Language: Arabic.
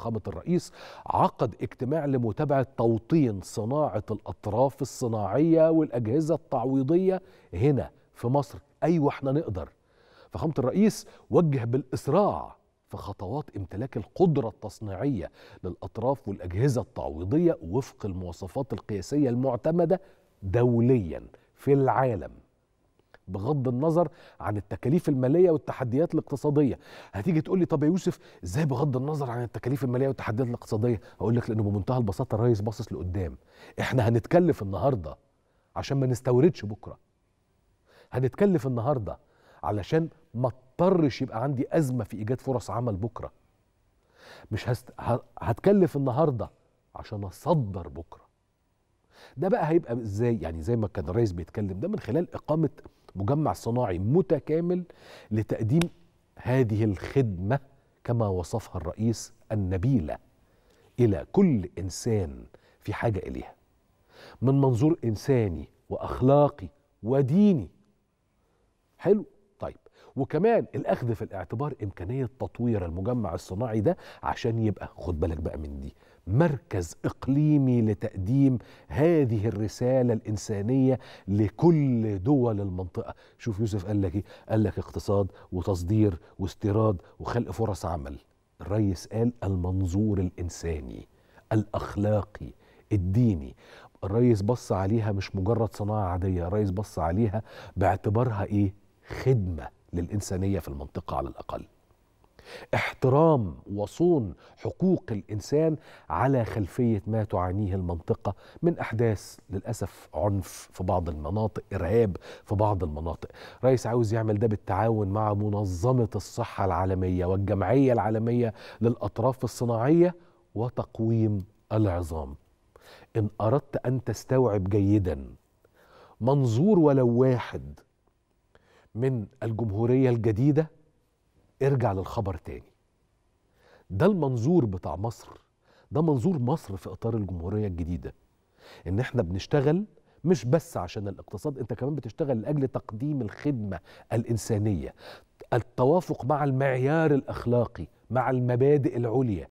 فخامة الرئيس عقد اجتماع لمتابعة توطين صناعة الأطراف الصناعية والأجهزة التعويضية هنا في مصر أيوة احنا نقدر فخامة الرئيس وجه بالإسراع في خطوات امتلاك القدرة التصنيعية للأطراف والأجهزة التعويضية وفق المواصفات القياسية المعتمدة دوليا في العالم بغض النظر عن التكاليف الماليه والتحديات الاقتصاديه هتيجي تقول لي طب يا يوسف ازاي بغض النظر عن التكاليف الماليه والتحديات الاقتصاديه اقول لك لانه بمنتهى البساطه الريس باصص لقدام احنا هنتكلف النهارده عشان ما نستوردش بكره هنتكلف النهارده علشان ما اضطرش يبقى عندي ازمه في ايجاد فرص عمل بكره مش هست... هتكلف النهارده عشان اصدر بكره ده بقى هيبقى ازاي يعني زي ما كان الرئيس بيتكلم ده من خلال اقامه مجمع صناعي متكامل لتقديم هذه الخدمه كما وصفها الرئيس النبيله الى كل انسان في حاجه اليها من منظور انساني واخلاقي وديني حلو وكمان الاخذ في الاعتبار امكانيه تطوير المجمع الصناعي ده عشان يبقى خد بالك بقى من دي مركز اقليمي لتقديم هذه الرساله الانسانيه لكل دول المنطقه شوف يوسف قال لك ايه قال لك اقتصاد وتصدير واستيراد وخلق فرص عمل الريس قال المنظور الانساني الاخلاقي الديني الريس بص عليها مش مجرد صناعه عاديه الريس بص عليها باعتبارها ايه خدمه للإنسانية في المنطقة على الأقل احترام وصون حقوق الانسان على خلفيه ما تعانيه المنطقه من احداث للاسف عنف في بعض المناطق ارهاب في بعض المناطق رئيس عاوز يعمل ده بالتعاون مع منظمه الصحه العالميه والجمعيه العالميه للاطراف الصناعيه وتقويم العظام ان اردت ان تستوعب جيدا منظور ولو واحد من الجمهورية الجديدة ارجع للخبر تاني ده المنظور بتاع مصر ده منظور مصر في إطار الجمهورية الجديدة إن إحنا بنشتغل مش بس عشان الاقتصاد انت كمان بتشتغل لاجل تقديم الخدمه الانسانيه التوافق مع المعيار الاخلاقي مع المبادئ العليا